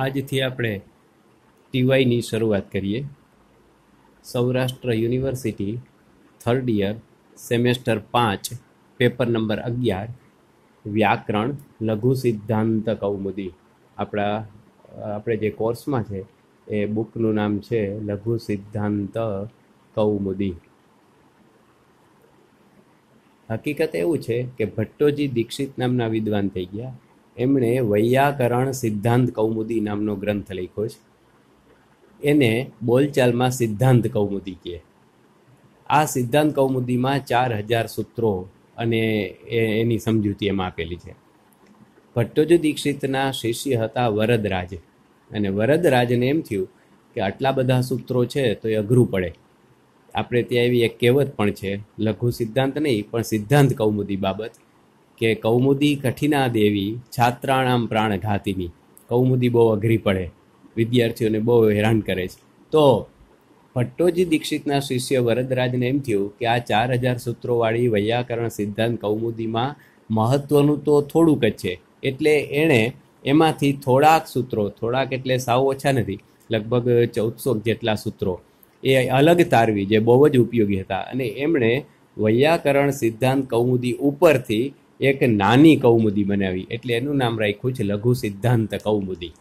આજથી આપણે ટીવાયની શરૂઆત કરીએ Saurashtra university third year semester પાંચ પેપર નંબર અગિયાર વ્યાકરણ લઘુ સિદ્ધાંત કૌમુદી આપણા આપણે જે કોર્સમાં છે એ બુકનું નામ છે લઘુ સિદ્ધાંત કૌમુદી હકીકત એવું છે કે ભટ્ટોજી દીક્ષિત નામના વિદ્વાન થઈ ગયા એમણે વૈયાકરણ સિદ્ધાંત કૌમુદી નામનો ગ્રંથ લખ્યો છે એને બોલચાલમાં સિદ્ધાંત કૌમુદી કહે આ સિદ્ધાંત કૌમુદીમાં ચાર હજાર સૂત્રો અને એની સમજૂતી એમાં આપેલી છે ભટ્ટોજ દીક્ષિતના શિષ્ય હતા વરદરાજ અને વરદરાજને એમ થયું કે આટલા બધા સૂત્રો છે તો એ અઘરું પડે આપણે ત્યાં એવી એક કહેવત પણ છે લઘુ સિદ્ધાંત નહીં પણ સિદ્ધાંત કૌમુદી બાબત કે કૌમુદી કઠિના દેવી છાત્રાણામ પ્રાણઘાતિની કૌમુદી બહુ અઘરી પડે વિદ્યાર્થીઓને બહુ હેરાન કરે છે તો ભટ્ટોજી દીક્ષિતના શિષ્ય વરદરાજને એમ થયું કે આ ચાર હજાર સૂત્રોવાળી વૈયાકરણ સિદ્ધાંત કૌમુદીમાં મહત્ત્વનું તો થોડુંક જ છે એટલે એણે એમાંથી થોડાક સૂત્રો થોડાક એટલે સાવ ઓછા નથી લગભગ ચૌદસો જેટલા સૂત્રો એ અલગ તારવી જે બહુ જ ઉપયોગી હતા અને એમણે વૈયાકરણ સિદ્ધાંત કૌમુદી ઉપરથી એક નાની કૌમુદી બનાવી એટલે એનું નામ રાખ્યું છે લઘુ સિદ્ધાંત કૌમુદી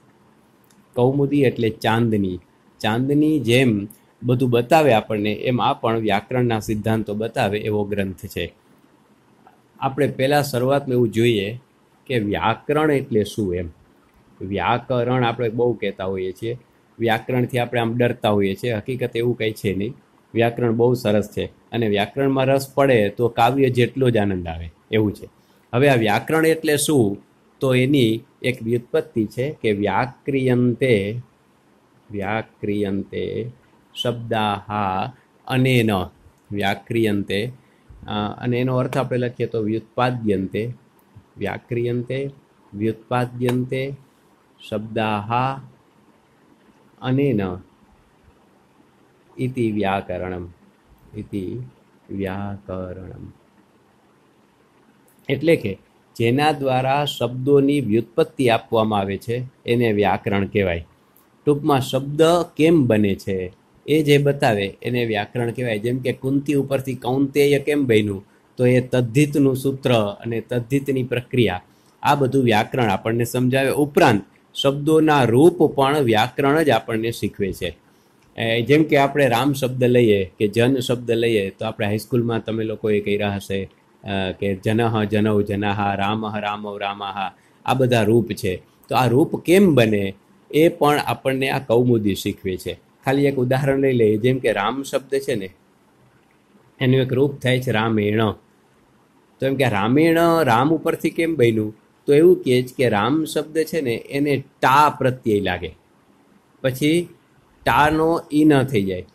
કૌમુદી એટલે ચાંદની ચાંદની જેમ બધું બતાવે આપણને એમ આ પણ વ્યાકરણના સિદ્ધાંતો બતાવે એવો ગ્રંથ છે આપણે પહેલાં શરૂઆતમાં એવું જોઈએ કે વ્યાકરણ એટલે શું એમ વ્યાકરણ આપણે બહુ કહેતા હોઈએ છીએ વ્યાકરણથી આપણે આમ ડરતા હોઈએ છીએ હકીકત એવું કંઈ છે નહીં વ્યાકરણ બહુ સરસ છે અને વ્યાકરણમાં રસ પડે તો કાવ્ય જેટલો જ આનંદ આવે એવું છે હવે આ વ્યાકરણ એટલે શું તો એની એક વ્યુત્પત્તિ છે કે વ્યાક્રિયંતે વ્યાક્રિયંતે શબ્દાહા અનેન વ્યાક્રિયંતે અને એનો અર્થ આપણે લખીએ તો વ્યુત્પાદ્યંતે વ્યાક્રિયંતે વ્યુત્પાદ્યંતે શબ્દાહા અનેન ઇતિ વ્યાકરણમ ઇતિ વ્યાકરણમ એટલે કે જેના દ્વારા શબ્દોની વ્યુત્પત્તિ આપવામાં આવે છે એને વ્યાકરણ કહેવાય ટૂંકમાં શબ્દ કેમ બને છે એ જે બતાવે એને વ્યાકરણ કહેવાય જેમ કે કુંતી ઉપરથી કૌંતેય કેમ બન્યું તો એ તદ્ધિતનું સૂત્ર અને તદ્ધિતની પ્રક્રિયા આ બધું વ્યાકરણ આપણને સમજાવે ઉપરાંત શબ્દોના રૂપ પણ વ્યાકરણ જ આપણને શીખવે છે જેમ કે આપણે રામ શબ્દ લઈએ કે જન શબ્દ લઈએ તો આપણે હાઈસ્કૂલમાં તમે લોકોએ કર્યા હશે કે જનહ જનૌ જનાહ રામ રામૌ રામાહ આ બધા રૂપ છે તો આ રૂપ કેમ બને એ પણ આપણને આ કૌમુદી શીખવે છે ખાલી એક ઉદાહરણ લઈ લઈએ જેમ કે રામ શબ્દ છે ને એનું એક રૂપ થાય છે રામેણ તો એમ કે રામેણ રામ ઉપરથી કેમ બન્યું તો એવું કહે છે કે રામ શબ્દ છે ને એને ટા પ્રત્યય લાગે પછી ટાનો ઈ ન થઈ જાય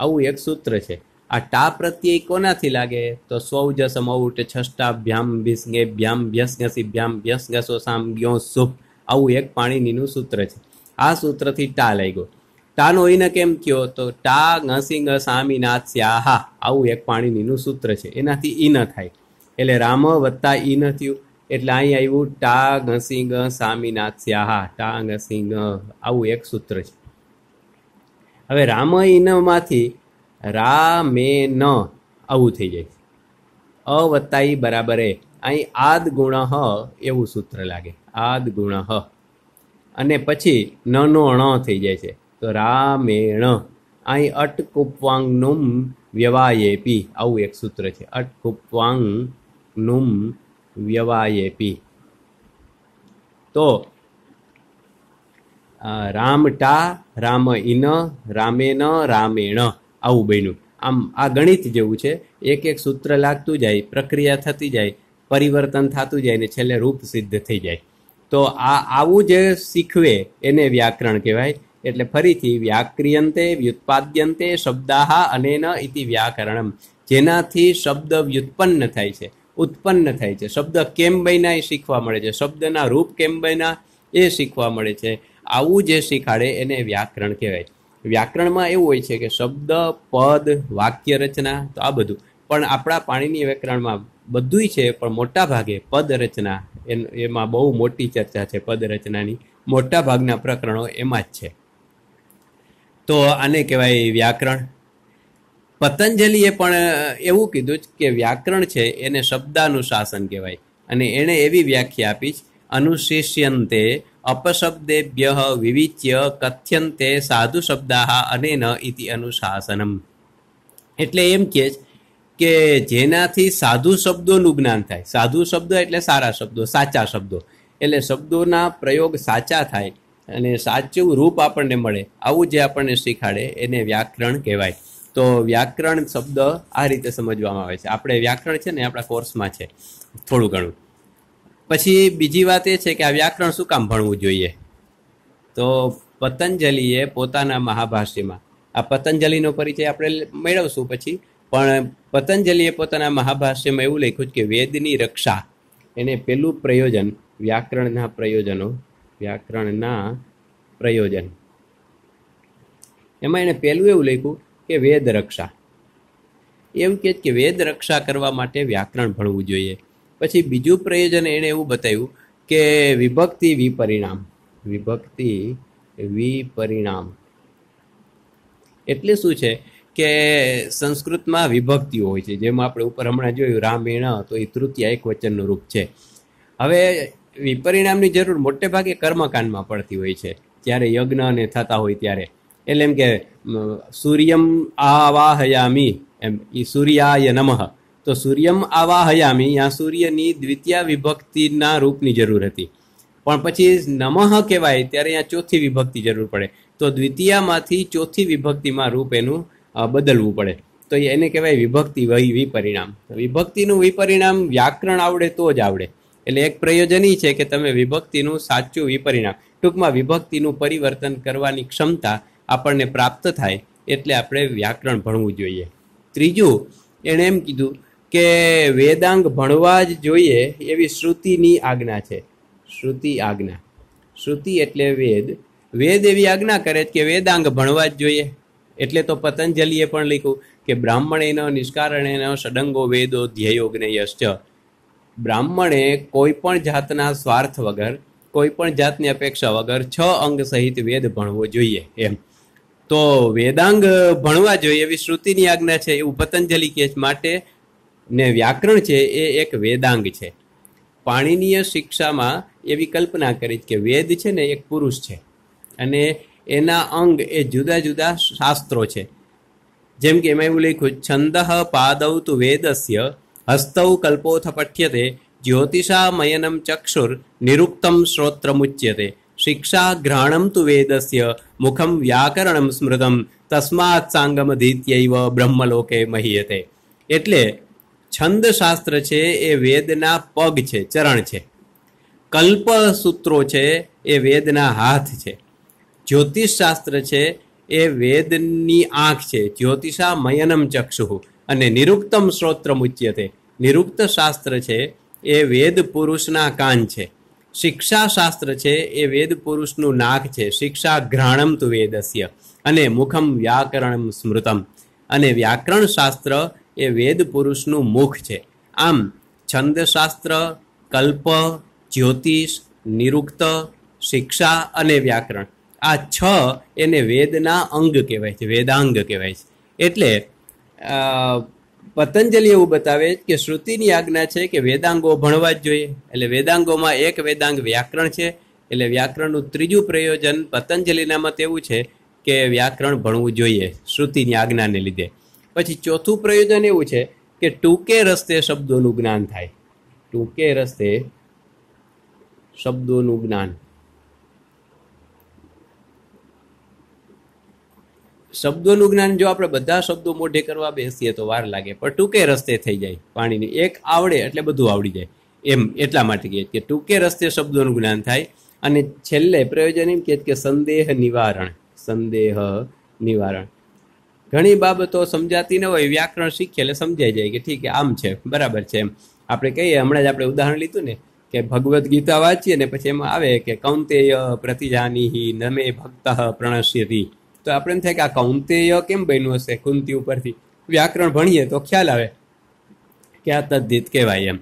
આવું એક સૂત્ર છે આ ટા પ્રત્યય કોનાથી લાગે તો સૌ જ સમૌટ છષ્ટા ભ્યામ ભીસગે ભ્યામ ભ્યસગસી ભ્યામ ભ્યસગસો સામ ગ્યો સુપ આવું એક પાણીનીનું સૂત્ર છે આ સૂત્રથી ટા ગયો ટાનો એને કેમ કયો તો ટા ઘસિંગ સામી નાથ સ્યાહા આવું એક પાણીનીનું સૂત્ર છે એનાથી ઈ ન થાય એટલે રામ વત્તા ઈ ન થયું એટલે અહીં આવ્યું ટા ઘસિંગ સામીનાથ સ્યાહા ટા ઘસિંગ આવું એક સૂત્ર છે હવે રામ ઈનમાંથી રા મે ન આવું થઈ જાય અ વત્તા ઈ બરાબર એ અહીં આદ ગુણ એવું સૂત્ર લાગે આદ ગુણ અને પછી ન નનો અણ થઈ જાય છે તો રામેણ અહીં અટ અટકુપવાંગનુમ વ્યવાયેપી આવું એક સૂત્ર છે અટકુપવાંગ નુમ વ્યવાયેપી તો રામ ટા રામ ઇન રામેન રામેણ આવું બન્યું આમ આ ગણિત જેવું છે એક એક સૂત્ર લાગતું જાય પ્રક્રિયા થતી જાય પરિવર્તન થતું જાય ને છેલ્લે રૂપ સિદ્ધ થઈ જાય તો આ આવું જે શીખવે એને વ્યાકરણ કહેવાય એટલે ફરીથી વ્યાક્રિયંતે વ્યુત્પાદ્યંતે શબ્દાહા અનેન ઇતિ વ્યાકરણમ જેનાથી શબ્દ વ્યુત્પન્ન થાય છે ઉત્પન્ન થાય છે શબ્દ કેમ બન્યા એ શીખવા મળે છે શબ્દના રૂપ કેમ બન્યા એ શીખવા મળે છે આવું જે શીખાડે એને વ્યાકરણ કહેવાય વ્યાકરણમાં એવું હોય છે કે શબ્દ પદ વાક્ય રચના તો આ બધું પણ આપણા પાણીની વ્યાકરણમાં બધું છે પણ મોટા ભાગે પદ રચના એમાં બહુ મોટી ચર્ચા છે પદ રચનાની મોટા ભાગના પ્રકરણો એમાં જ છે તો આને કહેવાય વ્યાકરણ પતંજલિએ પણ એવું કીધું કે વ્યાકરણ છે એને શબ્દાનુશાસન કહેવાય અને એણે એવી વ્યાખ્યા આપી છે અનુશિષ્યંતે અપશબ્દેભ્ય વિવિચ્ય કથ્યંતે સાધુ શબ્દા અને ઇતિ અનુશાસનમ એટલે એમ કે કે જેનાથી સાધુ શબ્દોનું જ્ઞાન થાય સાધુ શબ્દ એટલે સારા શબ્દો સાચા શબ્દો એટલે શબ્દોના પ્રયોગ સાચા થાય અને સાચું રૂપ આપણને મળે આવું જે આપણને શીખાડે એને વ્યાકરણ કહેવાય તો વ્યાકરણ શબ્દ આ રીતે સમજવામાં આવે છે આપણે વ્યાકરણ છે ને આપણા કોર્સમાં છે થોડું ઘણું પછી બીજી વાત એ છે કે આ વ્યાકરણ શું કામ ભણવું જોઈએ તો પતંજલિએ પોતાના મહાભાષ્યમાં આ પતંજલિનો પરિચય આપણે મેળવશું પછી પણ પતંજલિએ પોતાના મહાભાષ્યમાં એવું લખ્યું કે વેદની રક્ષા એને પેલું પ્રયોજન વ્યાકરણના પ્રયોજનો વ્યાકરણના પ્રયોજન એમાં એણે પહેલું એવું લખ્યું કે વેદ રક્ષા એવું કહે કે વેદ રક્ષા કરવા માટે વ્યાકરણ ભણવું જોઈએ પછી બીજું પ્રયોજન એણે એવું બતાવ્યું કે વિભક્તિ વિપરિણામ વિભક્તિ વિપરિણામ એટલે શું છે કે સંસ્કૃતમાં વિભક્તિઓ હોય છે જેમાં આપણે ઉપર હમણાં જોયું રામેણ તો એ તૃતીય એક વચનનું રૂપ છે હવે વિપરિણામની જરૂર મોટે ભાગે કર્મકાંડમાં પડતી હોય છે જ્યારે યજ્ઞ અને થતા હોય ત્યારે એટલે એમ કે સૂર્યમ આવાહયામી એમ એ સૂર્યાય નમઃ તો સૂર્યમ આવાહયામી યા સૂર્યની દ્વિતીય વિભક્તિના રૂપની જરૂર હતી પણ પછી નમઃ કહેવાય ત્યારે અહીંયા ચોથી વિભક્તિ જરૂર પડે તો દ્વિતીયમાંથી ચોથી વિભક્તિમાં રૂપ એનું બદલવું પડે તો એને કહેવાય વિભક્તિ વહી વિપરિણામ વિભક્તિનું વિપરિણામ વ્યાકરણ આવડે તો જ આવડે એટલે એક પ્રયોજન છે કે તમે વિભક્તિનું સાચું વિપરિણામ ટૂંકમાં વિભક્તિનું પરિવર્તન કરવાની ક્ષમતા આપણને પ્રાપ્ત થાય એટલે આપણે વ્યાકરણ ભણવું જોઈએ ત્રીજું એણે એમ કીધું કે વેદાંગ ભણવા જ જોઈએ એવી શ્રુતિની આજ્ઞા છે શ્રુતિ આજ્ઞા શ્રુતિ એટલે વેદ વેદ એવી આજ્ઞા કરે કે વેદાંગ ભણવા જ જોઈએ એટલે તો પતંજલિએ પણ લખ્યું કે બ્રાહ્મણ એનો નિષ્કારણ એનો સડંગો વેદો ધ્યેયોગને યશ્ચ બ્રાહ્મણે કોઈ પણ જાતના સ્વાર્થ વગર કોઈ પણ જાતની અપેક્ષા વગર છ અંગ સહિત વેદ ભણવો જોઈએ એમ તો વેદાંગ ભણવા જોઈએ એવી શ્રુતિની આજ્ઞા છે એવું પતંજલિ કહે માટે ને વ્યાકરણ છે એ એક વેદાંગ છે પાણીનીય શિક્ષામાં એવી કલ્પના કરી કે વેદ છે ને એક પુરુષ છે અને એના અંગ એ જુદા જુદા શાસ્ત્રો છે જેમ કે એમાં એવું લખ્યું છંદ પાદવ તુ વેદસ્ય હસ્તૌ કલ્પોથ પઠ્યતે જ્યોતિષામયનમ ચક્ષુર નિરુક્તમ શ્રોત્રમુચ્યતે શિક્ષા ઘ્રાણમ તુ વેદસ્ય મુખમ વ્યાકરણમ સ્મૃતમ તસ્માત સાંગમધીત્યૈવ બ્રહ્મલોકે મહીયતે એટલે છંદ શાસ્ત્ર છે એ વેદના પગ છે ચરણ છે કલ્પ સૂત્રો છે એ વેદના હાથ છે જ્યોતિષ શાસ્ત્ર છે એ વેદની આંખ છે જ્યોતિષા મયનમ ચક્ષુ અને નિરુક્તમ શ્રોત્ર મુચ્યતે નિરુક્ત શાસ્ત્ર છે એ વેદ પુરુષના કાન છે શિક્ષા શાસ્ત્ર છે એ વેદ પુરુષનું નાક છે શિક્ષા ઘ્રાણમ તુ વેદસ્ય અને મુખમ વ્યાકરણ સ્મૃતમ અને વ્યાકરણ શાસ્ત્ર એ વેદ પુરુષનું મુખ છે આમ છંદશાસ્ત્ર કલ્પ જ્યોતિષ નિરુક્ત શિક્ષા અને વ્યાકરણ આ છ એને વેદના અંગ કહેવાય છે વેદાંગ કહેવાય છે એટલે પતંજલિ એવું બતાવે કે શ્રુતિની આજ્ઞા છે કે વેદાંગો ભણવા જ જોઈએ એટલે વેદાંગોમાં એક વેદાંગ વ્યાકરણ છે એટલે વ્યાકરણનું ત્રીજું પ્રયોજન પતંજલિના મત એવું છે કે વ્યાકરણ ભણવું જોઈએ શ્રુતિની આજ્ઞાને લીધે પછી ચોથું પ્રયોજન એવું છે કે ટૂંકે રસ્તે શબ્દોનું જ્ઞાન થાય ટૂંકે રસ્તે શબ્દોનું જ્ઞાન શબ્દોનું જ્ઞાન જો આપણે બધા શબ્દો મોઢે કરવા બેસીએ તો વાર લાગે પણ ટૂંકે રસ્તે થઈ જાય પાણીની એક આવડે એટલે બધું આવડી જાય એમ એટલા માટે કહે કે ટૂંકે રસ્તે શબ્દોનું જ્ઞાન થાય અને છેલ્લે પ્રયોજન એમ કહે કે સંદેહ નિવારણ સંદેહ નિવારણ ઘણી બાબતો સમજાતી ન હોય વ્યાકરણ શીખીએ એટલે સમજાઈ જાય કે ઠીક આમ છે બરાબર છે એમ આપણે કહીએ હમણાં જ આપણે ઉદાહરણ લીધું ને કે ભગવદ્ ગીતા વાંચીએ ને પછી એમાં આવે કે કૌંતેય પ્રતિજાની નમે ભક્ત પ્રણશ્યતી તો આપણે એમ થાય કે આ કૌંતેય કેમ બન્યું હશે કુંતી ઉપરથી વ્યાકરણ ભણીએ તો ખ્યાલ આવે કે આ તદ્દિત કહેવાય એમ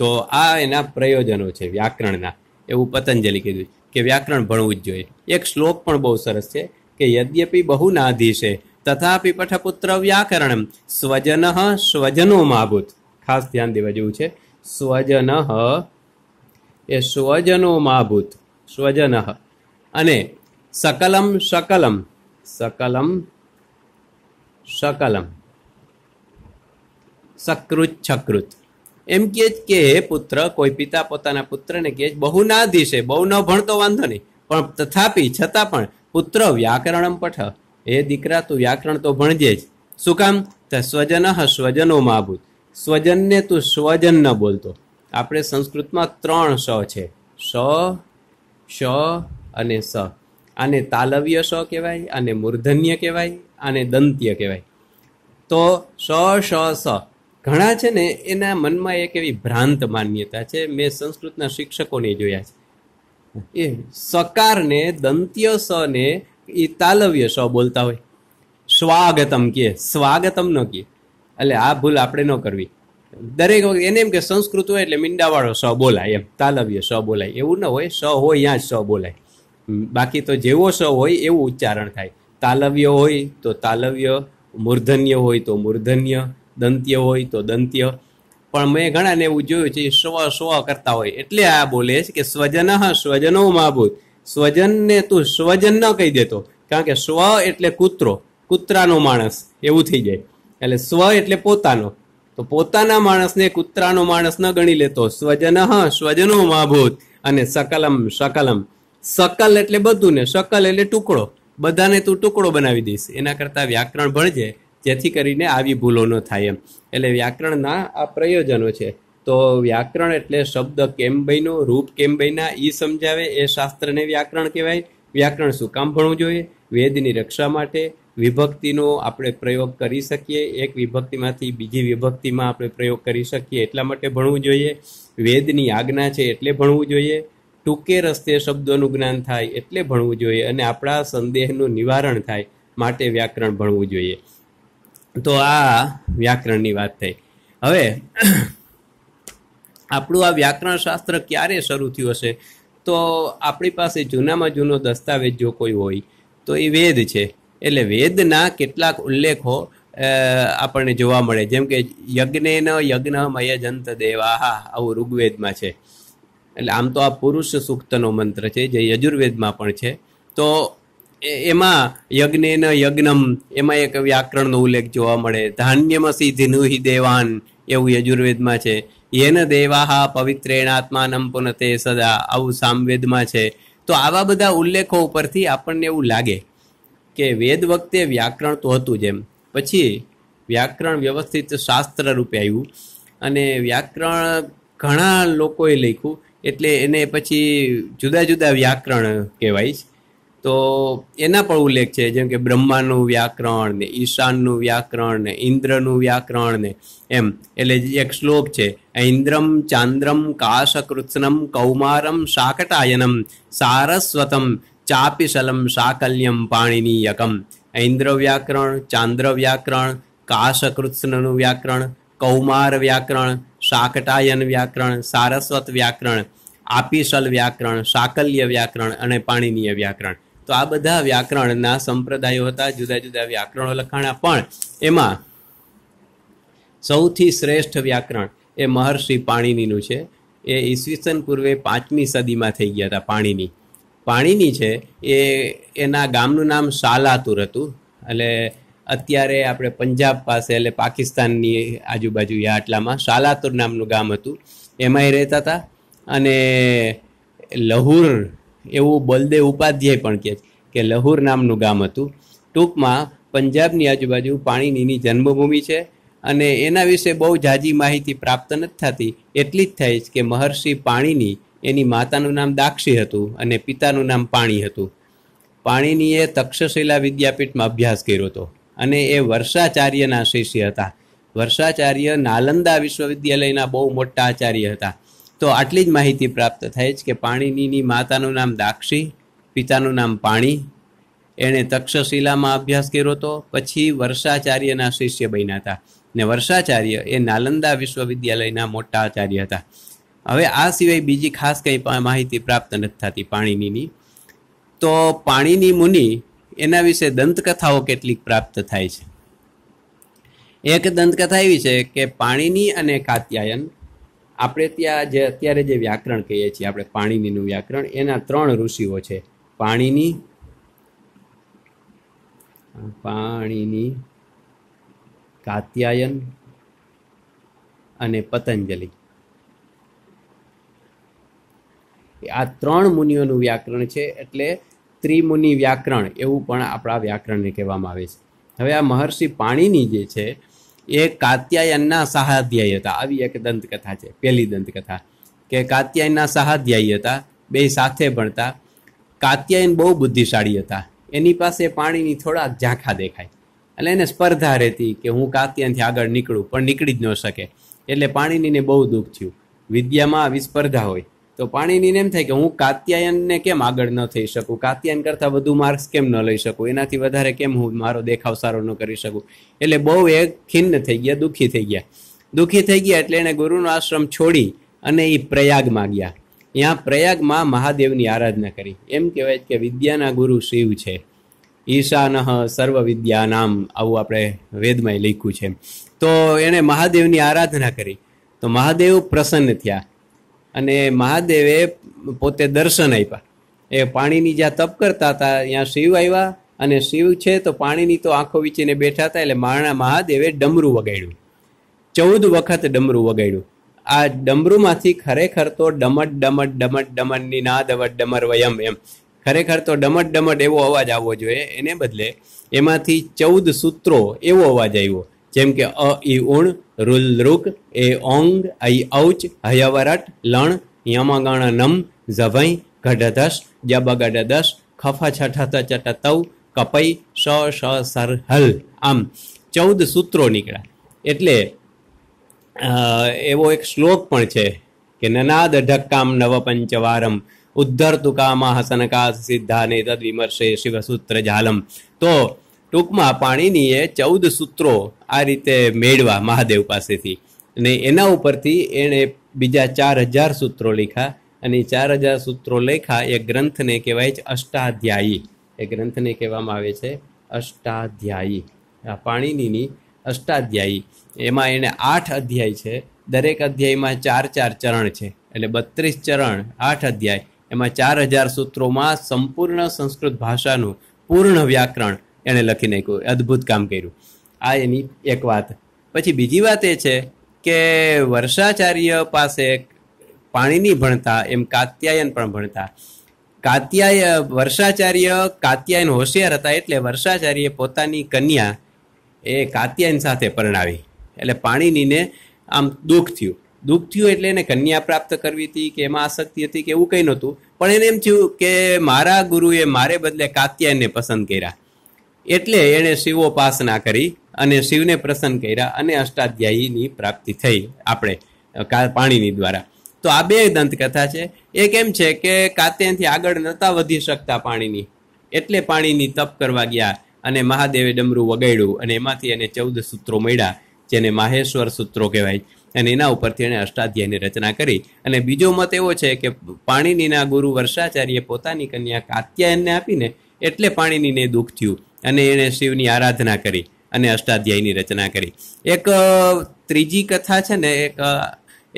તો આ એના પ્રયોજનો છે વ્યાકરણના એવું પતંજલિ કીધું કે વ્યાકરણ ભણવું જ જોઈએ એક શ્લોક પણ બહુ સરસ છે કે યદ્યપી બહુ નાધી છે તથાપિ પઠપુત્ર વ્યાકરણ સ્વજન સ્વજનો માભૂત ખાસ ધ્યાન દેવા જેવું છે સ્વજન એ સ્વજનો માભૂત સ્વજન અને સકલમ સકલમ સકલમ સકલમ સકૃત છકૃત એમ કે જ કે પુત્ર કોઈ પિતા પોતાના પુત્રને કે બહુ ના દિશે બહુ ન ભણતો વાંધો નહીં પણ તથાપી છતાં પણ પુત્ર વ્યાકરણમ પઠ એ દીકરા તું વ્યાકરણ તો ભણજે જ શું કામ સ્વજન સ્વજનો મહાભૂત સ્વજનને તું સ્વજન ન બોલતો આપણે સંસ્કૃતમાં ત્રણ સ છે સ શ અને સ આને તાલવ્ય સ કહેવાય આને મૂર્ધન્ય કહેવાય આને દંત્ય કહેવાય તો સ સ સ ઘણા છે ને એના મનમાં એક એવી ભ્રાંત માન્યતા છે મેં સંસ્કૃતના શિક્ષકોને જોયા છે એ સકારને દંત્ય સ ને એ તાલવ્ય સ બોલતા હોય સ્વાગતમ કહે સ્વાગતમ ન કહે એટલે આ ભૂલ આપણે ન કરવી દરેક વખત એને એમ કે સંસ્કૃત હોય એટલે મીંડાવાળો સ બોલાય એમ તાલવ્ય સ બોલાય એવું ન હોય સ હોય ત્યાં જ સ બોલાય બાકી તો જેવો સ હોય એવું ઉચ્ચારણ થાય તાલવ્ય હોય તો તાલવ્ય મૂર્ધન્ય હોય તો મૂર્ધન્ય દંત્ય હોય તો દંત્ય પણ મેં ઘણાને એવું જોયું છે સ્વ સ્વ કરતા હોય એટલે આ બોલે છે કે સ્વજન સ્વજનો મહાભૂત સ્વજનને તું સ્વજન ન કહી દેતો કારણ કે સ્વ એટલે કૂતરો કૂતરાનો માણસ એવું થઈ જાય એટલે સ્વ એટલે પોતાનો તો પોતાના માણસને કૂતરાનો માણસ ન ગણી લેતો સ્વજન હ સ્વજનો મહાભૂત અને સકલમ સકલમ સકલ એટલે બધું ને સકલ એટલે ટુકડો બધાને તું ટુકડો બનાવી દઈશ એના કરતાં વ્યાકરણ ભણજે જેથી કરીને આવી ભૂલો ન થાય એમ એટલે વ્યાકરણના આ પ્રયોજનો છે તો વ્યાકરણ એટલે શબ્દ કેમ બન્યો રૂપ કેમ બન્યા એ સમજાવે એ શાસ્ત્રને વ્યાકરણ કહેવાય વ્યાકરણ શું કામ ભણવું જોઈએ વેદની રક્ષા માટે વિભક્તિનો આપણે પ્રયોગ કરી શકીએ એક વિભક્તિમાંથી બીજી વિભક્તિમાં આપણે પ્રયોગ કરી શકીએ એટલા માટે ભણવું જોઈએ વેદની આજ્ઞા છે એટલે ભણવું જોઈએ ટૂંકે રસ્તે શબ્દોનું જ્ઞાન થાય એટલે ભણવું જોઈએ અને આપણા સંદેહનું નિવારણ થાય માટે વ્યાકરણ ભણવું જોઈએ તો આ વ્યાકરણની વાત થઈ હવે આપણું આ વ્યાકરણ શાસ્ત્ર ક્યારે શરૂ થયું હશે તો આપણી પાસે જૂનામાં જૂનો દસ્તાવેજ જો કોઈ હોય તો એ વેદ છે એટલે વેદના કેટલાક ઉલ્લેખો આપણને જોવા મળે જેમ કે યજ્ઞેન યજ્ઞ મયજંત દેવાહા આવું ઋગ્વેદમાં છે એટલે આમ તો આ પુરુષ સૂક્તનો મંત્ર છે જે યજુર્વેદમાં પણ છે તો એમાં યજ્ઞેન યજ્ઞમ એમાં એક વ્યાકરણનો ઉલ્લેખ જોવા મળે ધાન્યમસી ધીનુહી દેવાન એવું યજુર્વેદમાં છે યેન દેવાહા પવિત્રેણાત્માનમ પુનતે સદા આવું સામવેદમાં છે તો આવા બધા ઉલ્લેખો ઉપરથી આપણને એવું લાગે કે વેદ વખતે વ્યાકરણ તો હતું જેમ પછી વ્યાકરણ વ્યવસ્થિત શાસ્ત્ર રૂપે આવ્યું અને વ્યાકરણ ઘણા લોકોએ લખ્યું એટલે એને પછી જુદા જુદા વ્યાકરણ કહેવાય છે તો એના પણ ઉલ્લેખ છે જેમ કે બ્રહ્માનું વ્યાકરણ ને ઈશાનનું વ્યાકરણ ને ઇન્દ્રનું વ્યાકરણ ને એમ એટલે એક શ્લોક છે ઇન્દ્રમ ચાંદ્રમ કાશકૃત્સનમ કૌમારમ શાકટાયનમ સારસ્વતમ ચાપિશલમ સાકલ્યમ પાણીનીયકમ ઇન્દ્ર વ્યાકરણ ચાંદ્ર વ્યાકરણ કાશકૃત્સનનું વ્યાકરણ કૌમાર વ્યાકરણ શાકટાયન વ્યાકરણ સારસ્વત વ્યાકરણ આપિશલ વ્યાકરણ સાકલ્ય વ્યાકરણ અને પાણીનીય વ્યાકરણ તો આ બધા વ્યાકરણના સંપ્રદાયો હતા જુદા જુદા વ્યાકરણો લખાણા પણ એમાં સૌથી શ્રેષ્ઠ વ્યાકરણ એ મહર્ષિ પાણીનીનું છે એ ઈસવીસન પૂર્વે પાંચમી સદીમાં થઈ ગયા હતા પાણીની પાણીની છે એ એના ગામનું નામ શાલાતુર હતું એટલે અત્યારે આપણે પંજાબ પાસે એટલે પાકિસ્તાનની આજુબાજુ યા આટલામાં શાલાતુર નામનું ગામ હતું એમાંય રહેતા હતા અને લહુર એવું બલદેવ ઉપાધ્યાય પણ કહે છે કે લહુર નામનું ગામ હતું ટૂંકમાં પંજાબની આજુબાજુ પાણીનીની જન્મભૂમિ છે અને એના વિશે બહુ જાજી માહિતી પ્રાપ્ત નથી થતી એટલી જ થાય છે કે મહર્ષિ પાણીની એની માતાનું નામ દાક્ષી હતું અને પિતાનું નામ પાણી હતું પાણીનીએ તક્ષશિલા વિદ્યાપીઠમાં અભ્યાસ કર્યો હતો અને એ વર્ષાચાર્યના શિષ્ય હતા વર્ષાચાર્ય નાલંદા વિશ્વવિદ્યાલયના બહુ મોટા આચાર્ય હતા તો આટલી જ માહિતી પ્રાપ્ત થાય છે કે પાણીનીની માતાનું નામ દાક્ષી પિતાનું નામ પાણી એણે તક્ષશિલામાં અભ્યાસ કર્યો હતો પછી વર્ષાચાર્યના શિષ્ય બન્યા હતા ને વર્ષાચાર્ય એ નાલંદા વિશ્વવિદ્યાલયના મોટા આચાર્ય હતા હવે આ સિવાય બીજી ખાસ કંઈ માહિતી પ્રાપ્ત નથી થતી પાણીનીની તો પાણીની મુનિ એના વિશે દંતકથાઓ કેટલીક પ્રાપ્ત થાય છે એક દંતકથા એવી છે કે પાણીની અને કાત્યાયન આપણે ત્યાં જે અત્યારે જે વ્યાકરણ કહીએ છીએ આપણે પાણીનીનું વ્યાકરણ એના ત્રણ ઋષિઓ છે પાણીની પાણીની કાત્યાયન અને પતંજલિ આ ત્રણ મુનિઓનું વ્યાકરણ છે એટલે ત્રિમુનિ વ્યાકરણ એવું પણ આપણા વ્યાકરણને કહેવામાં આવે છે હવે આ મહર્ષિ પાણીની જે છે એ કાત્યાયનના સહાધ્યાય હતા આવી એક દંતકથા છે પહેલી દંતકથા કે કાત્યાયનના સહાધ્યાયી હતા બે સાથે ભણતા કાત્યાયન બહુ બુદ્ધિશાળી હતા એની પાસે પાણીની થોડા ઝાંખા દેખાય એટલે એને સ્પર્ધા રહેતી કે હું કાત્યાયનથી આગળ નીકળું પણ નીકળી જ ન શકે એટલે પાણીનીને બહુ દુઃખ થયું વિદ્યામાં આવી સ્પર્ધા હોય તો પાણીની એમ થાય કે હું કાત્યાયનને કેમ આગળ ન થઈ શકું કાત્યાયન કરતાં વધુ માર્ક્સ કેમ ન લઈ શકું એનાથી વધારે કેમ હું મારો દેખાવ સારો ન કરી શકું એટલે બહુ એ ખિન્ન થઈ ગયા દુઃખી થઈ ગયા દુઃખી થઈ ગયા એટલે એણે ગુરુનો આશ્રમ છોડી અને એ પ્રયાગમાં ગયા ત્યાં પ્રયાગમાં મહાદેવની આરાધના કરી એમ કહેવાય કે વિદ્યાના ગુરુ શિવ છે ઈશાનહ સર્વ વિદ્યા નામ આવું આપણે વેદમાં લખ્યું છે તો એણે મહાદેવની આરાધના કરી તો મહાદેવ પ્રસન્ન થયા અને મહાદેવે પોતે દર્શન આપ્યા એ પાણીની જ્યાં તપ કરતા હતા ત્યાં શિવ આવ્યા અને શિવ છે તો પાણીની તો આંખો વીચીને બેઠા હતા એટલે માણા મહાદેવે ડમરું વગાડ્યું ચૌદ વખત ડમરું વગાડ્યું આ ડમરૂમાંથી ખરેખર તો ડમટ ડમટ ડમટ ડમનની ના દવટ ડમર વયમ એમ ખરેખર તો ડમટ ડમટ એવો અવાજ આવવો જોઈએ એને બદલે એમાંથી ચૌદ સૂત્રો એવો અવાજ આવ્યો જેમ કે અ ઈ ઉણ રુલ રૂક એ ઓંગ ઐ ઔચ હયાવરાટ લણ યામાગાણા નમ ઝવાઈ ગઢા દસ જબા ગઢા દસ ખફા છઠાતા ચટા તવ કપૈ સ સ સર હલ આમ ચૌદ સૂત્રો નીકળ્યા એટલે એવો એક શ્લોક પણ છે કે નનાદ ઢક્કામ નવ પંચવારમ ઉદ્ધર તુકામા હસનકા સિદ્ધાને તદ વિમર્શે શિવસૂત્ર જાલમ તો ટૂંકમાં પાણીનીએ ચૌદ સૂત્રો આ રીતે મેળવા મહાદેવ પાસેથી અને એના ઉપરથી એણે બીજા ચાર હજાર સૂત્રો લખ્યા અને ચાર હજાર સૂત્રો લેખા એ ગ્રંથને કહેવાય છે અષ્ટાધ્યાયી એ ગ્રંથને કહેવામાં આવે છે અષ્ટાધ્યાયી આ પાણીનીની અષ્ટાધ્યાયી એમાં એણે આઠ અધ્યાય છે દરેક અધ્યાયમાં ચાર ચાર ચરણ છે એટલે બત્રીસ ચરણ આઠ અધ્યાય એમાં ચાર હજાર સૂત્રોમાં સંપૂર્ણ સંસ્કૃત ભાષાનું પૂર્ણ વ્યાકરણ એણે લખી નાખ્યું અદ્ભુત કામ કર્યું આ એની એક વાત પછી બીજી વાત એ છે કે વર્ષાચાર્ય પાસે પાણીની ભણતા એમ કાત્યાયન પણ ભણતા કાત્યાય વર્ષાચાર્ય કાત્યાયન હોશિયાર હતા એટલે વર્ષાચાર્ય પોતાની કન્યા એ કાત્યાયન સાથે પરણાવી એટલે પાણીનીને આમ દુઃખ થયું દુઃખ થયું એટલે એને કન્યા પ્રાપ્ત કરવી હતી કે એમાં આસક્તિ હતી કે એવું કંઈ નહોતું પણ એને એમ થયું કે મારા ગુરુએ મારે બદલે કાત્યાયનને પસંદ કર્યા એટલે એણે શિવોપાસના કરી અને શિવને પ્રસન્ન કર્યા અને અષ્ટાધ્યાયીની પ્રાપ્તિ થઈ આપણે પાણીની દ્વારા તો આ બે દંતકથા છે એક એમ છે કે કાત્યાથી આગળ નહોતા વધી શકતા પાણીની એટલે પાણીની તપ કરવા ગયા અને મહાદેવે ડમરું વગાડ્યું અને એમાંથી એને ચૌદ સૂત્રો મળ્યા જેને માહેશ્વર સૂત્રો કહેવાય અને એના ઉપરથી એણે અષ્ટાધ્યાયની રચના કરી અને બીજો મત એવો છે કે પાણીનીના ગુરુ વર્ષાચાર્ય પોતાની કન્યા કાત્યાયનને આપીને એટલે પાણીનીને દુઃખ થયું અને એણે શિવની આરાધના કરી અને અષ્ટાધ્યાયની રચના કરી એક ત્રીજી કથા છે ને એક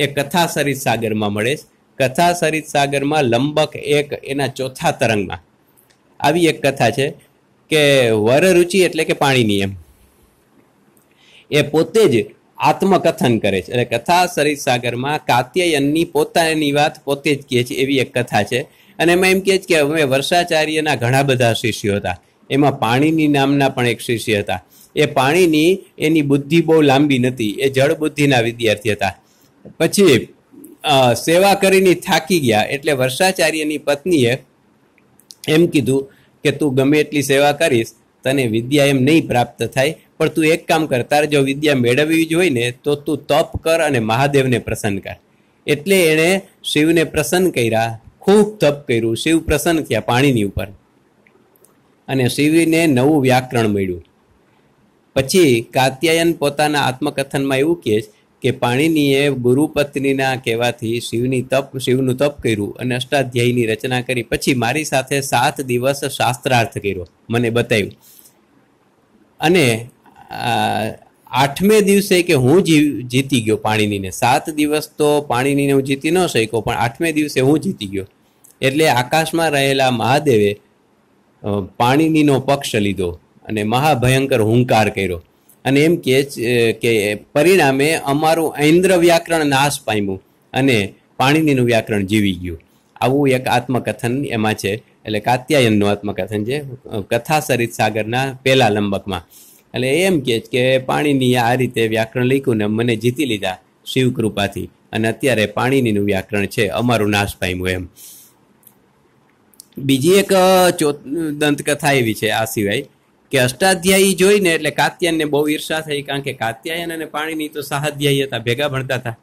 એ કથા સરિત સાગરમાં મળે છે કથા સરિત સાગરમાં લંબક એક એના ચોથા તરંગમાં આવી એક કથા છે કે વરરુચિ એટલે કે પાણીની એમ એ પોતે જ આત્મકથન કરે છે એટલે કથા સરિત સાગરમાં કાત્યયનની પોતાની વાત પોતે જ કહે છે એવી એક કથા છે અને એમાં એમ કહે છે કે અમે વર્ષાચાર્યના ઘણા બધા શિષ્યો હતા એમાં પાણીની નામના પણ એક શિષ્ય હતા એ પાણીની એની બુદ્ધિ બહુ લાંબી નથી એ જળ બુદ્ધિના વિદ્યાર્થી હતા પછી સેવા કરીને થાકી ગયા એટલે વર્ષાચાર્યની પત્નીએ એમ કીધું કે તું ગમે એટલી સેવા કરીશ તને વિદ્યા એમ નહીં પ્રાપ્ત થાય પણ તું એક કામ કર તારે જો વિદ્યા મેળવવી જ હોય ને તો તું તપ કર અને મહાદેવને પ્રસન્ન કર એટલે એણે શિવને પ્રસન્ન કર્યા ખૂબ તપ કર્યું શિવ પ્રસન્ન થયા પાણીની ઉપર અને શિવને નવું વ્યાકરણ મળ્યું પછી કાત્યાયન પોતાના આત્મકથનમાં એવું કહે કે પાણીનીએ ગુરુપત્નીના કહેવાથી શિવની તપ શિવનું તપ કર્યું અને અષ્ટાધ્યાયની રચના કરી પછી મારી સાથે સાત દિવસ શાસ્ત્રાર્થ કર્યો મને બતાવ્યું અને આઠમે દિવસે કે હું જીવ જીતી ગયો પાણીનીને સાત દિવસ તો પાણીનીને હું જીતી ન શક્યો પણ આઠમે દિવસે હું જીતી ગયો એટલે આકાશમાં રહેલા મહાદેવે પાણીનીનો પક્ષ લીધો અને મહાભયંકર હુંકાર કર્યો અને એમ કહે કે પરિણામે અમારું ઐન્દ્ર વ્યાકરણ નાશ પામ્યું અને પાણીનીનું વ્યાકરણ જીવી ગયું આવું એક આત્મકથન એમાં છે એટલે કાત્યાયનનું આત્મકથન છે કથા સરિત સાગરના પહેલા લંબકમાં એટલે એમ કહે કે પાણીની આ રીતે વ્યાકરણ લખ્યું ને મને જીતી લીધા શિવકૃપાથી અને અત્યારે પાણીનીનું વ્યાકરણ છે અમારું નાશ પામ્યું એમ બીજી એક દંતકથા એવી છે આ સિવાય કે અષ્ટાધ્યાયી જોઈને એટલે કાત્યાયનને બહુ ઈર્ષા થઈ કારણ કે કાત્યાયન અને પાણીની તો સહાધ્યાયી હતા ભેગા ભણતા હતા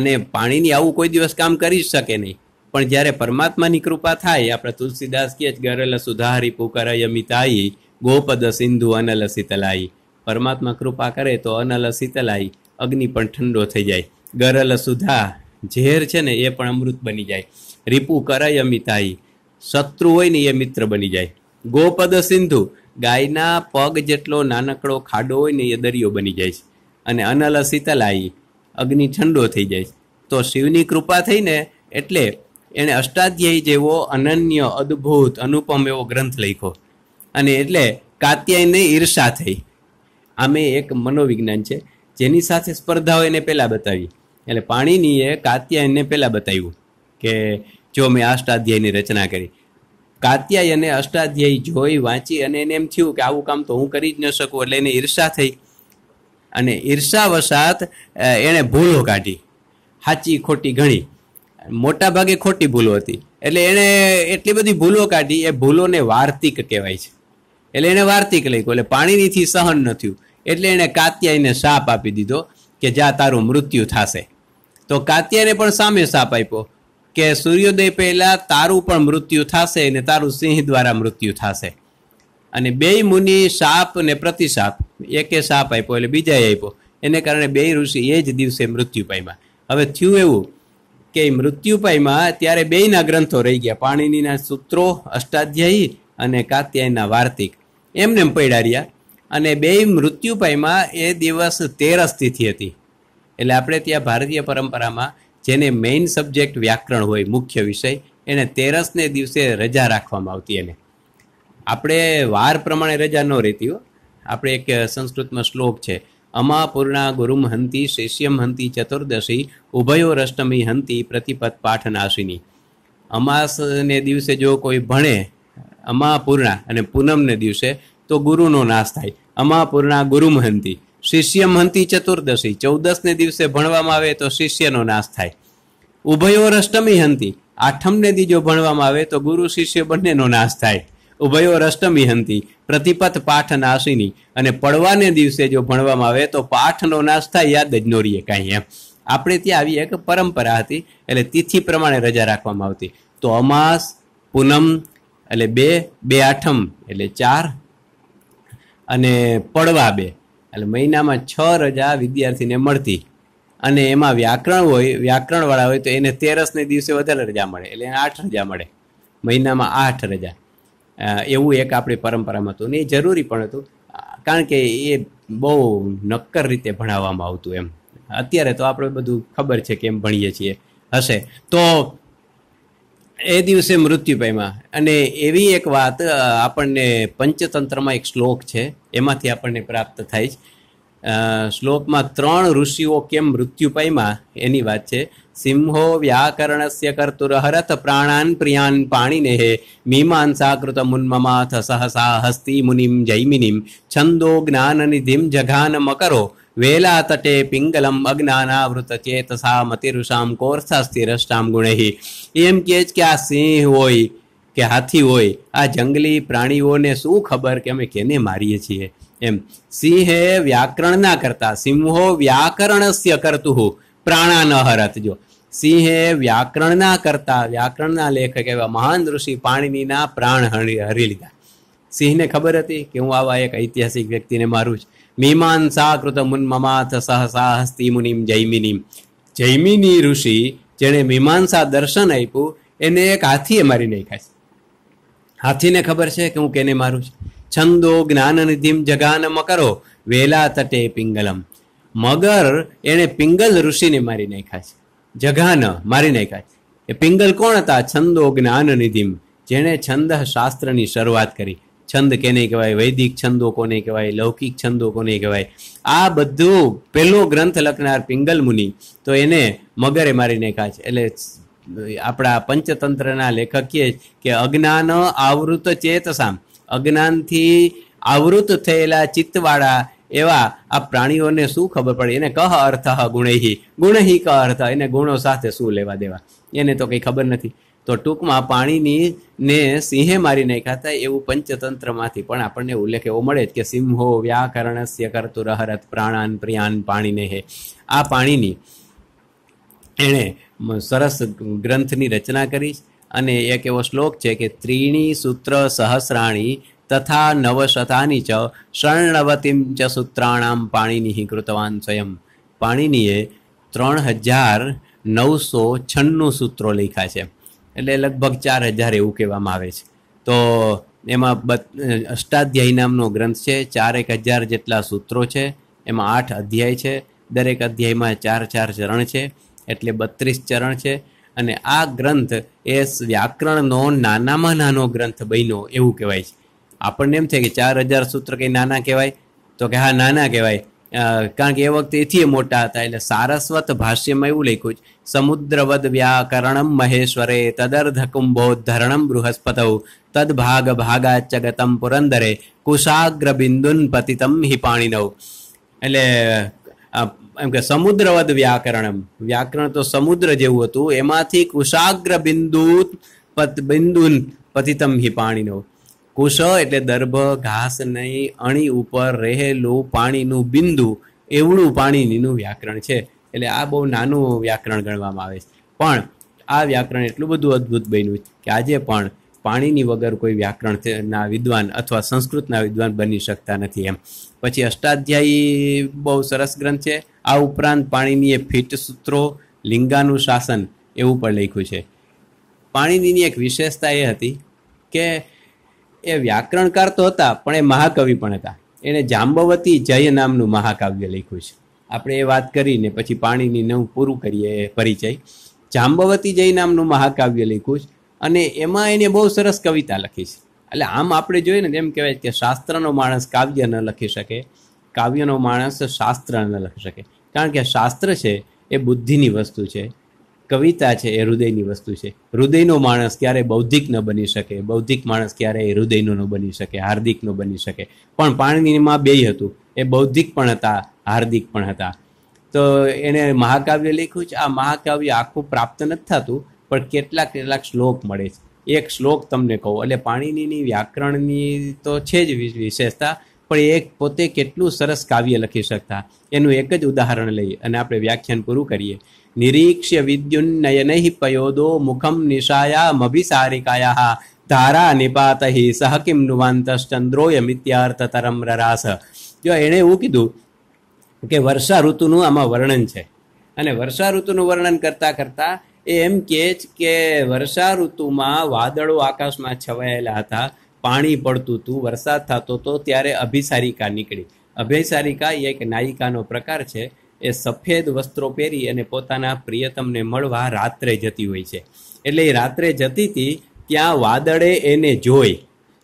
અને પાણીની આવું કોઈ દિવસ કામ કરી જ શકે નહીં પણ જ્યારે પરમાત્માની કૃપા થાય આપણે તુલસીદાસ કહે ગરેલ સુધારી પુકરાય અમિતાઈ ગોપદ સિંધુ અનલ શીતલાઈ પરમાત્મા કૃપા કરે તો અનલ શીતલાઈ અગ્નિ પણ ઠંડો થઈ જાય ગરલ સુધા ઝેર છે ને એ પણ અમૃત બની જાય રીપુ કરાય અમિતાઈ શત્રુ હોય ને એ મિત્ર બની જાય ગોપદ સિંધુ ગાયના પગ જેટલો નાનકડો ખાડો હોય ને એ દરિયો બની જાય છે અને અનલ શીતલાઈ અગ્નિ ઠંડો થઈ જાય તો શિવની કૃપા થઈને એટલે એણે અષ્ટાધ્યાયી જેવો અનન્ય અદ્ભુત અનુપમ એવો ગ્રંથ લખ્યો અને એટલે કાત્યાયને ઈર્ષા થઈ આમે એક મનોવિજ્ઞાન છે જેની સાથે સ્પર્ધાઓ એને પહેલાં બતાવી એટલે પાણીનીએ કાત્યાયનને પહેલાં બતાવ્યું કે જો મેં અષ્ટાધ્યાયની રચના કરી કાત્યાયને અષ્ટાધ્યાયી જોઈ વાંચી અને એને એમ થયું કે આવું કામ તો હું કરી જ ન શકું એટલે એને ઈર્ષા થઈ અને ઈર્ષાવસાત એણે ભૂલો કાઢી સાચી ખોટી ઘણી મોટા ભાગે ખોટી ભૂલો હતી એટલે એણે એટલી બધી ભૂલો કાઢી એ ભૂલોને વાર્તિક કહેવાય છે એટલે એણે વાર્તિક લખ્યું એટલે પાણીનીથી સહન ન થયું એટલે એણે કાત્યાયને શાપ આપી દીધો કે જા તારું મૃત્યુ થશે તો કાત્યાયને પણ સામે શાપ આપ્યો કે સૂર્યોદય પહેલા તારું પણ મૃત્યુ થશે અને તારું સિંહ દ્વારા મૃત્યુ થશે અને બે મુનિ સાપ ને પ્રતિશાપ એકે સાપ આપ્યો એટલે બીજાએ આપ્યો એને કારણે બે ઋષિ એ જ દિવસે મૃત્યુ પામ્યા હવે થયું એવું કે મૃત્યુ પામ્યા ત્યારે બેયના ગ્રંથો રહી ગયા પાણીનીના સૂત્રો અષ્ટાધ્યાયી અને કાત્યાયના વાર્તિક એમને એમ પડ્યા રહ્યા અને બે મૃત્યુ પામ્યા એ દિવસ તેરસ તિથિ હતી એટલે આપણે ત્યાં ભારતીય પરંપરામાં જેને મેઇન સબ્જેક્ટ વ્યાકરણ હોય મુખ્ય વિષય એને તેરસને દિવસે રજા રાખવામાં આવતી એને આપણે વાર પ્રમાણે રજા ન રહેતી હો આપણે એક સંસ્કૃતમાં શ્લોક છે અમા પૂર્ણા ગુરુમ હંતી શિષ્યમ હંતી ચતુર્દશી ઉભયો રષ્ટમી હંતી પ્રતિપદ પાઠ પાઠનાશિની અમાસને દિવસે જો કોઈ ભણે અમા પૂર્ણા અને પૂનમને દિવસે તો ગુરુનો નાશ થાય અમા પૂર્ણા ગુરુમ હંતી શિષ્ય મહંતી ચતુર્દશી ચૌદસને દિવસે ભણવામાં આવે તો શિષ્યનો નાશ થાય ઉભયો રષ્ટમી હંતી આઠમને જો ભણવામાં આવે તો ગુરુ શિષ્ય બંનેનો નાશ થાય ઉભયો રષ્ટમી હંતી પ્રતિપથ પાઠ નાશીની અને પડવાને દિવસે જો ભણવામાં આવે તો પાઠનો નાશ થાય યાદ જ નોરીએ કાંઈ એમ આપણે ત્યાં આવી એક પરંપરા હતી એટલે તિથિ પ્રમાણે રજા રાખવામાં આવતી તો અમાસ પૂનમ એટલે બે બે આઠમ એટલે ચાર અને પડવા બે એટલે મહિનામાં છ રજા વિદ્યાર્થીને મળતી અને એમાં વ્યાકરણ હોય વ્યાકરણવાળા હોય તો એને તેરસને દિવસે વધારે રજા મળે એટલે એને આઠ રજા મળે મહિનામાં આઠ રજા એવું એક આપણી પરંપરામાં હતું ને એ જરૂરી પણ હતું કારણ કે એ બહુ નક્કર રીતે ભણાવવામાં આવતું એમ અત્યારે તો આપણે બધું ખબર છે કે એમ ભણીએ છીએ હશે તો એ દિવસે મૃત્યુ પામ્યા અને એવી એક વાત આપણને પંચતંત્રમાં એક શ્લોક છે એમાંથી આપણને પ્રાપ્ત થાય છે શ્લોકમાં ત્રણ ઋષિઓ કેમ મૃત્યુ પામ્યા એની વાત છે સિંહો વ્યાકરણસ્ય કર્તુર હરથ પ્રાણાન પ્રિયાન હે મીમાંસાકૃત મુન્મમાથ સહસા હસ્તી મુનિમ જૈમિનીમ છંદો જ્ઞાન નિધિમ જઘાન મકરો વેલા તટે પિંગલમ અજ્ઞાનાવૃત ચેતસા મતિરુષામ કોર્થાસ્થિરષ્ટામ ગુણહી એમ કહે છે કે આ સિંહ હોય કે હાથી હોય આ જંગલી પ્રાણીઓને શું ખબર કે અમે કેને મારીએ છીએ એમ સિંહે વ્યાકરણના ના કરતા સિંહો વ્યાકરણસ્ય કરતું પ્રાણા ન હરત જો સિંહે વ્યાકરણના ના કરતા વ્યાકરણના લેખક એવા મહાન ઋષિ પાણીનીના પ્રાણ હરી લીધા સિંહને ખબર હતી કે હું આવા એક ઐતિહાસિક વ્યક્તિને મારું છું મીમાંસાકૃત મુન્મમાથ સહસાહસ્તી મુનિમ જૈમિનીમ જૈમિની ઋષિ જેણે મીમાંસા દર્શન આપ્યું એને એક હાથીએ મારી નાખ્યા છે હાથીને ખબર છે કે હું કેને મારું છું છંદો જ્ઞાન નિધિમ જગાન મકરો વેલા તટે પિંગલમ મગર એણે પિંગલ ઋષિને મારી નાખ્યા છે જગાન મારી નાખ્યા છે એ પિંગલ કોણ હતા છંદો જ્ઞાન નિધિમ જેણે છંદ શાસ્ત્રની શરૂઆત કરી છંદ કેને કહેવાય વૈદિક છંદો કોને કહેવાય લૌકિક છંદો કોને કહેવાય આ બધું પહેલો ગ્રંથ લખનાર પિંગલ મુનિ તો એને મગરે મારી નાખ્યા છે એટલે આપણા પંચતંત્રના લેખક કહે કે અજ્ઞાન આવૃત સામ અજ્ઞાનથી આવૃત થયેલા ચિત્તવાળા એવા આ પ્રાણીઓને શું ખબર પડે એને કહ અર્થ ગુણહી ગુણહી ક અર્થ એને ગુણો સાથે શું લેવા દેવા એને તો કંઈ ખબર નથી તો ટૂંકમાં પાણીની ને સિંહે મારી નાખ્યા હતા એવું પંચતંત્રમાંથી પણ આપણને ઉલ્લેખ એવો મળે કે સિંહો વ્યાકરણસ્ય કરતુ રહરત પ્રાણાન પ્રિયાન પાણીને હે આ પાણીની એણે સરસ ગ્રંથની રચના કરી અને એક એવો શ્લોક છે કે ત્રીણી સૂત્ર સહસ્રાણી તથા નવશતાની ચ શર્ણવતીમ ચ સૂત્રાણામ પાણીની કૃતવાન સ્વયં પાણીનીએ ત્રણ હજાર નવસો છન્નું સૂત્રો લખ્યા છે એટલે લગભગ ચાર હજાર એવું કહેવામાં આવે છે તો એમાં અષ્ટાધ્યાય નામનો ગ્રંથ છે ચાર એક હજાર જેટલા સૂત્રો છે એમાં આઠ અધ્યાય છે દરેક અધ્યાયમાં ચાર ચાર ચરણ છે એટલે બત્રીસ ચરણ છે અને આ ગ્રંથ એ વ્યાકરણનો નાનામાં નાનો ગ્રંથ બન્યો એવું કહેવાય છે આપણને એમ થાય કે ચાર હજાર સૂત્ર કંઈ નાના કહેવાય તો કે હા નાના કહેવાય કારણ કે એ વખતે એથી મોટા હતા એટલે સારસ્વત ભાષ્યમાં એવું લખ્યું છે સમુદ્રવદ વ્યાકરણમ મહેશ્વરે તદર્ધકુંભો ધરણમ બૃહસ્પતૌ તદભાગ ભાગાચ ગતમ પુરંદરે કુશાગ્ર બિંદુન પતિતમ હિપાણી હિપાણીનૌ એટલે એમ કે સમુદ્રવદ વ્યાકરણમ વ્યાકરણ તો સમુદ્ર જેવું હતું એમાંથી કુશાગ્ર બિંદુ પત બિંદુન પતિતમ હિપાણીનૌ કુશ એટલે દર્ભ ઘાસ નહીં અણી ઉપર રહેલું પાણીનું બિંદુ એવડું પાણીનીનું વ્યાકરણ છે એટલે આ બહુ નાનું વ્યાકરણ ગણવામાં આવે છે પણ આ વ્યાકરણ એટલું બધું અદ્ભુત બન્યું છે કે આજે પણ પાણીની વગર કોઈ વ્યાકરણના વિદ્વાન અથવા સંસ્કૃતના વિદ્વાન બની શકતા નથી એમ પછી અષ્ટાધ્યાયી બહુ સરસ ગ્રંથ છે આ ઉપરાંત પાણીની એ ફિટ સૂત્રો લિંગાનું શાસન એવું પણ લખ્યું છે પાણીનીની એક વિશેષતા એ હતી કે એ વ્યાકરણકાર તો હતા પણ એ મહાકવિ પણ હતા એણે જાંબવતી જય નામનું મહાકાવ્ય લખ્યું છે આપણે એ વાત કરીને પછી પાણીની નવું પૂરું કરીએ એ પરિચય જાંબવતી જય નામનું મહાકાવ્ય લખ્યું છે અને એમાં એને બહુ સરસ કવિતા લખી છે એટલે આમ આપણે જોઈએ ને એમ કહેવાય કે શાસ્ત્રનો માણસ કાવ્ય ન લખી શકે કાવ્યનો માણસ શાસ્ત્ર ન લખી શકે કારણ કે શાસ્ત્ર છે એ બુદ્ધિની વસ્તુ છે કવિતા છે એ હૃદયની વસ્તુ છે હૃદયનો માણસ ક્યારે બૌદ્ધિક ન બની શકે બૌદ્ધિક માણસ ક્યારે હૃદયનો ન બની શકે હાર્દિક ન બની શકે પણ પાણીમાં બે હતું એ બૌદ્ધિક પણ હતા હાર્દિક પણ હતા તો એણે મહાકાવ્ય લખ્યું છે આ મહાકાવ્ય આખું પ્રાપ્ત નથી થતું પણ કેટલાક કેટલાક શ્લોક મળે છે એક શ્લોક તમને કહું એટલે પાણીની વ્યાકરણની તો છે જ વિશેષતા પણ એક પોતે કેટલું સરસ કાવ્ય લખી શકતા એનું એક જ ઉદાહરણ લઈ અને આપણે વ્યાખ્યાન પૂરું કરીએ નિરીક્ષ્ય વિદ્યુન્નયનૈ પયોદો મુખમ નિશાયામભિસારિકાયા ધારા નિપાતહિ સહ કિમ નુવાંતશ્ચંદ્રોયમિત્યાર્થતરમ રરાસ જો એણે એવું કીધું કે વર્ષા ઋતુનું આમાં વર્ણન છે અને વર્ષા ઋતુનું વર્ણન કરતાં કરતાં એ એમ કહે છે કે વર્ષા ઋતુમાં વાદળો આકાશમાં છવાયેલા હતા પાણી પડતું હતું વરસાદ થતો હતો ત્યારે અભિસારિકા નીકળી અભિસારિકા એ એક નાયિકાનો પ્રકાર છે એ સફેદ વસ્ત્રો પહેરી અને પોતાના પ્રિયતમને મળવા રાત્રે જતી હોય છે એટલે એ રાત્રે જતી હતી ત્યાં વાદળે એને જોઈ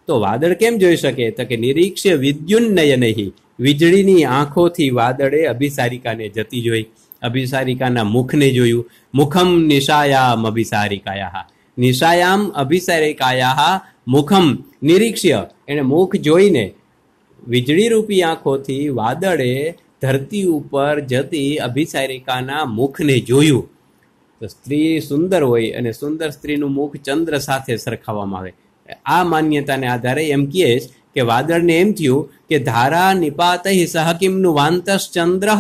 તો વાદળ કેમ જોઈ શકે તો કે નિરીક્ષ વિદ્યુન્નય નહીં વીજળીની આંખોથી વાદળે અભિસારિકાને જતી જોઈ અભિસારિકાના મુખને જોયું મુખમ નિશાયામ અભિસારિકાયા નિશાયામ અભિસારિકાયા મુખમ નિરીક્ષ્ય એને મુખ જોઈને વીજળી રૂપી આંખોથી વાદળે ધરતી ઉપર જતી અભિસારિકાના મુખને જોયું તો સ્ત્રી સુંદર હોય અને સુંદર સ્ત્રીનું મુખ ચંદ્ર સાથે સરખાવવામાં આવે આ માન્યતાને આધારે એમ કહે કે વાદળને એમ થયું કે ધારા નિપાત સહકીમનું વાંતસ ચંદ્ર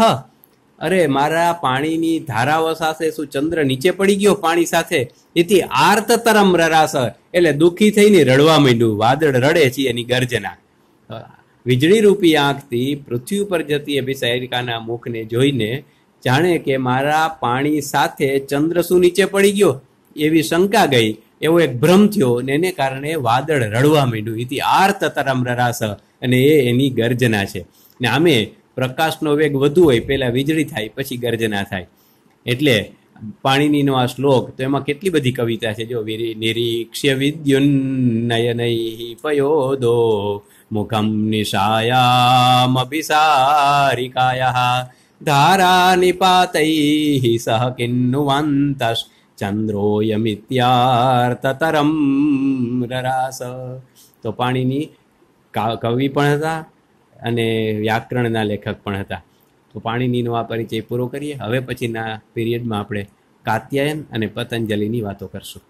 અરે મારા પાણીની ધારાઓ સાથે શું ચંદ્ર નીચે પડી ગયો પાણી સાથે એથી આર્ત તરમ રરાસ એટલે દુઃખી થઈને રડવા માંડ્યું વાદળ રડે છે એની ગર્જના વીજળીરૂપી આંખથી પૃથ્વી ઉપર જતી અભિસારિકાના મુખને જોઈને જાણે કે મારા પાણી સાથે ચંદ્ર શું નીચે પડી ગયો એવી શંકા ગઈ એવો એક ભ્રમ થયો અને એને કારણે વાદળ રડવા માંડ્યું ઇતિ આર્ત તરમ રરાસ અને એ એની ગર્જના છે ને આમે પ્રકાશનો વેગ વધુ હોય પહેલાં વીજળી થાય પછી ગર્જના થાય એટલે પાણીનીનો આ શ્લોક તો એમાં કેટલી બધી કવિતા છે જો નિરીક્ષ્ય વિદ્યુન્નયનૈ પયોદો मुखं निशायामभिसारिकायः धारानिपातैः सह કિન્નુવંતશ્ચંદ્રોયમિત્યાર્તતરમ રરાસ તો પાણીની કવિ પણ હતા અને વ્યાકરણના લેખક પણ હતા તો પાણીનીનો આ પરિચય પૂરો કરીએ હવે પછીના પીરિયડમાં આપણે કાત્યાયન અને પતંજલિની વાતો કરશું